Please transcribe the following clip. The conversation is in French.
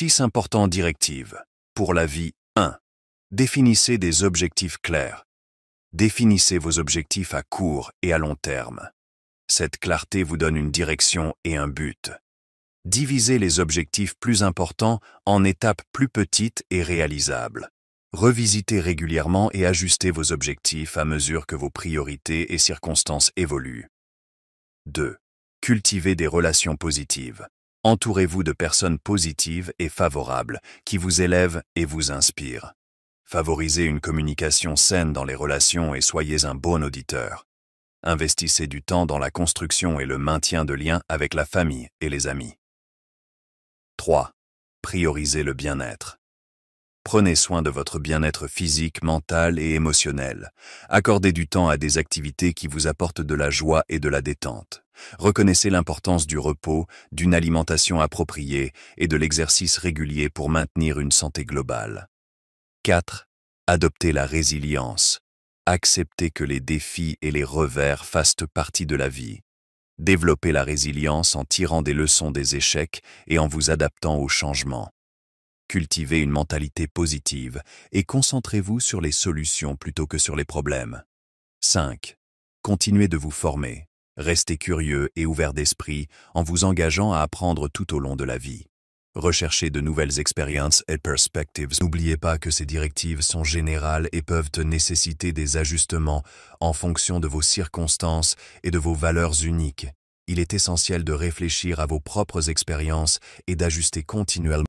Six importantes directives. Pour la vie, 1. Définissez des objectifs clairs. Définissez vos objectifs à court et à long terme. Cette clarté vous donne une direction et un but. Divisez les objectifs plus importants en étapes plus petites et réalisables. Revisitez régulièrement et ajustez vos objectifs à mesure que vos priorités et circonstances évoluent. 2. Cultivez des relations positives. Entourez-vous de personnes positives et favorables qui vous élèvent et vous inspirent. Favorisez une communication saine dans les relations et soyez un bon auditeur. Investissez du temps dans la construction et le maintien de liens avec la famille et les amis. 3. Priorisez le bien-être. Prenez soin de votre bien-être physique, mental et émotionnel. Accordez du temps à des activités qui vous apportent de la joie et de la détente reconnaissez l'importance du repos, d'une alimentation appropriée et de l'exercice régulier pour maintenir une santé globale. 4. Adoptez la résilience. Acceptez que les défis et les revers fassent partie de la vie. Développez la résilience en tirant des leçons des échecs et en vous adaptant aux changements. Cultivez une mentalité positive et concentrez-vous sur les solutions plutôt que sur les problèmes. 5. Continuez de vous former. Restez curieux et ouvert d'esprit en vous engageant à apprendre tout au long de la vie. Recherchez de nouvelles expériences et perspectives. N'oubliez pas que ces directives sont générales et peuvent nécessiter des ajustements en fonction de vos circonstances et de vos valeurs uniques. Il est essentiel de réfléchir à vos propres expériences et d'ajuster continuellement.